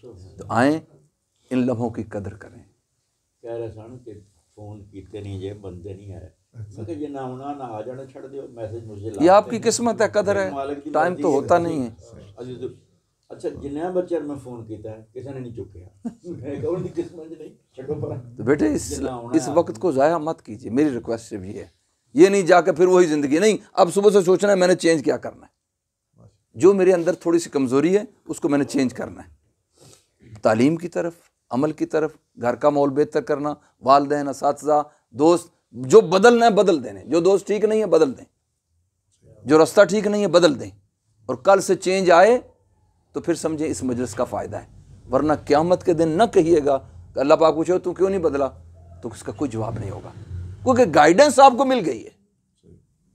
تو آئیں ان لمحوں کی قدر کریں کہہ رہے سن کہ فون کیتے نہیں یہ آپ کی قسمت ہے ہے قدر ٹائم تو ہوتا نہیں ہے بیٹے اس وقت کو ضائع مت کیجیے میری ریکویسٹ صرف یہ ہے یہ نہیں جا کے پھر وہی زندگی نہیں اب صبح سے سوچنا ہے میں نے چینج کیا کرنا ہے جو میرے اندر تھوڑی سی کمزوری ہے اس کو میں نے چینج کرنا ہے تعلیم کی طرف عمل کی طرف گھر کا ماحول بہتر کرنا والدین اساتذہ دوست جو بدلنا ہے بدل دینے جو دوست ٹھیک نہیں ہے بدل دیں جو رستہ ٹھیک نہیں ہے بدل دیں اور کل سے چینج آئے تو پھر سمجھیں اس مجلس کا فائدہ ہے ورنہ قیامت کے دن نہ کہیے گا کہ اللہ پاک پوچھو تو کیوں نہیں بدلا تو اس کا کوئی جواب نہیں ہوگا کیونکہ گائیڈنس آپ کو مل گئی ہے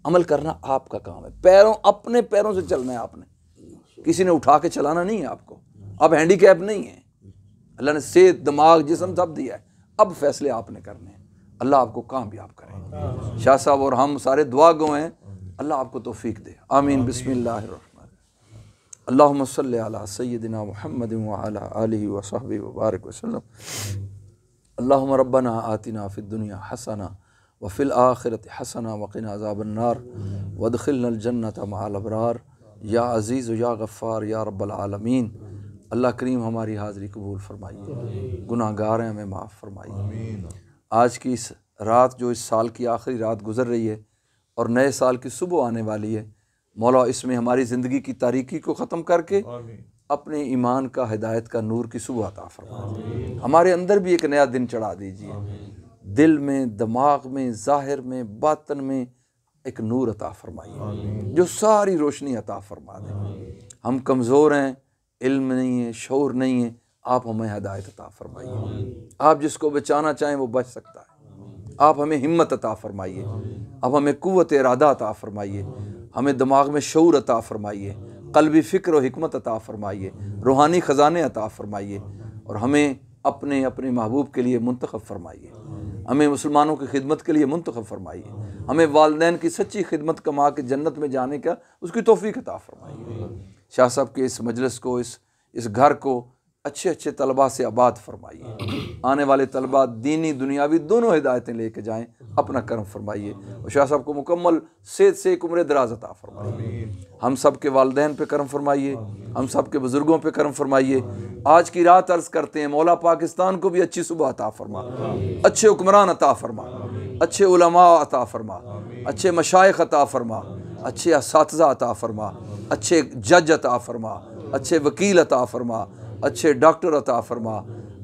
عمل کرنا آپ کا کام ہے پیروں اپنے پیروں سے چلنا ہے آپ نے کسی نے اٹھا کے چلانا نہیں ہے آپ کو آپ ہینڈی کیپ نہیں ہیں اللہ نے صحت دماغ جسم سب دیا ہے اب فیصلے آپ نے کرنے ہیں اللہ آپ کو کامیاب کرے شاہ صاحب اور ہم سارے دعا گو ہیں اللہ آپ کو توفیق دے آمین بسم اللہ الرحمن اللہم اللہ علی سیدنا محمد وبارک وسلم و آتنا فی الدنیا حسنا وفی الآخرت حسنا وقنا عذاب النار وادخلنا الجنة مع الابرار یا عزیز و یا غفار یا رب العالمین اللہ کریم ہماری حاضری قبول فرمائیے گناہ گار ہیں ہمیں معاف فرمائیے آج کی اس رات جو اس سال کی آخری رات گزر رہی ہے اور نئے سال کی صبح آنے والی ہے مولا اس میں ہماری زندگی کی تاریکی کو ختم کر کے اپنے ایمان کا ہدایت کا نور کی صبح عطا فرما ہمارے اندر بھی ایک نیا دن چڑھا دیجیے دل میں دماغ میں ظاہر میں باطن میں ایک نور عطا فرمائیے جو ساری روشنی عطا فرما دیں ہم کمزور ہیں علم نہیں ہے شعور نہیں ہے آپ ہمیں ہدایت عطا فرمائیے آپ جس کو بچانا چاہیں وہ بچ سکتا ہے آپ ہمیں ہمت عطا فرمائیے آپ ہمیں قوت ارادہ عطا فرمائیے ہمیں دماغ میں شعور عطا فرمائیے قلبی فکر و حکمت عطا فرمائیے روحانی خزانے عطا فرمائیے اور ہمیں اپنے اپنے محبوب کے لیے منتخب فرمائیے ہمیں مسلمانوں کی خدمت کے لیے منتخب فرمائیے ہمیں والدین کی سچی خدمت کما کے جنت میں جانے کا اس کی توفیق عطا فرمائیے شاہ صاحب کے اس مجلس کو اس اس گھر کو اچھے اچھے طلباء سے آباد فرمائیے آنے والے طلبہ دینی دنیاوی دونوں ہدایتیں لے کے جائیں اپنا کرم فرمائیے اور شاہ صاحب کو مکمل صحت سے ایک عمر دراز عطا فرمائیے ہم سب کے والدین پہ کرم فرمائیے ہم سب کے بزرگوں پہ کرم فرمائیے آج کی رات عرض کرتے ہیں مولا پاکستان کو بھی اچھی صبح عطا فرما اچھے حکمران عطا فرما اچھے علماء عطا فرما اچھے مشائق عطا فرما اچھے اساتذہ عطا فرما اچھے جج عطا فرما اچھے وکیل عطا فرما اچھے ڈاکٹر عطا فرما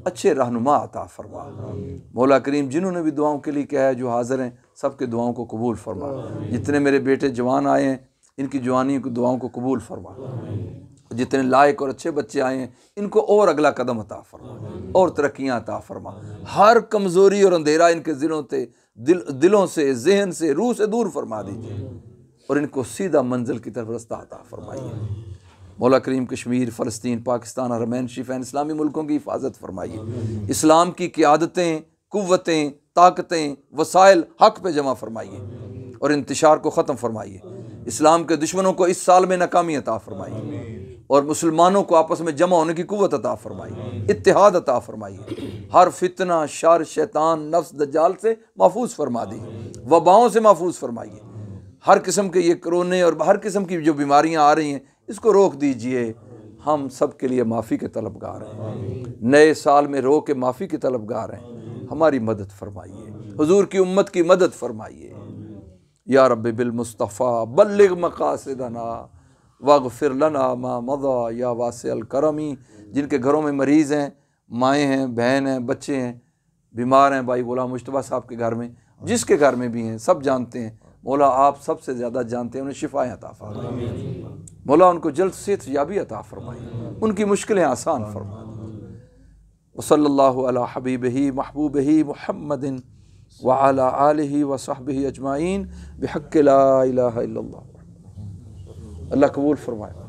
اچھے رہنما عطا فرما مولا کریم جنہوں نے بھی دعاؤں کے لیے کہا ہے جو حاضر ہیں سب کے دعاؤں کو قبول فرما جتنے میرے بیٹے جوان آئے ہیں ان کی جوانی دعاؤں کو قبول فرما جتنے لائق اور اچھے بچے آئے ہیں ان کو اور اگلا قدم عطا فرما اور ترقیاں عطا فرما ہر کمزوری اور اندھیرا ان کے ذروں سے دل دلوں سے ذہن سے روح سے دور فرما دیجیے اور ان کو سیدھا منزل کی طرف رستہ عطا فرمائیے مولا کریم کشمیر فلسطین پاکستان ہرمین شیفین اسلامی ملکوں کی حفاظت فرمائیے اسلام کی قیادتیں قوتیں طاقتیں وسائل حق پہ جمع فرمائیے اور انتشار کو ختم فرمائیے اسلام کے دشمنوں کو اس سال میں ناکامی عطا فرمائیے اور مسلمانوں کو آپس میں جمع ہونے کی قوت عطا فرمائیے اتحاد عطا فرمائیے ہر فتنہ شر شیطان نفس دجال سے محفوظ فرما دیے وباؤں سے محفوظ فرمائیے ہر قسم کے یہ کرونے اور ہر قسم کی جو بیماریاں آ رہی ہیں اس کو روک دیجئے ہم سب کے لیے معافی کے طلب ہیں نئے سال میں رو کے معافی کے طلب ہیں ہماری مدد فرمائیے حضور کی امت کی مدد فرمائیے یا رب بالمصطفیٰ بلغ مقاصدنا واغفر لنا ما مضا یا واسع الکرمی جن کے گھروں میں مریض ہیں مائیں ہیں بہن ہیں بچے ہیں بیمار ہیں بھائی غلام مشتبہ صاحب کے گھر میں جس کے گھر میں بھی ہیں سب جانتے ہیں مولا آپ سب سے زیادہ جانتے ہیں انہیں شفائیں عطا فرمائی مولا ان کو جلد صحت بھی عطا فرمائی ان کی مشکلیں آسان فرمائی وصل اللہ اللہ حبیبہ حبیب ہی محبوبہ آلہ وصحبہ اجمائین و لا الہ الا اللہ اللہ قبول فرمائیں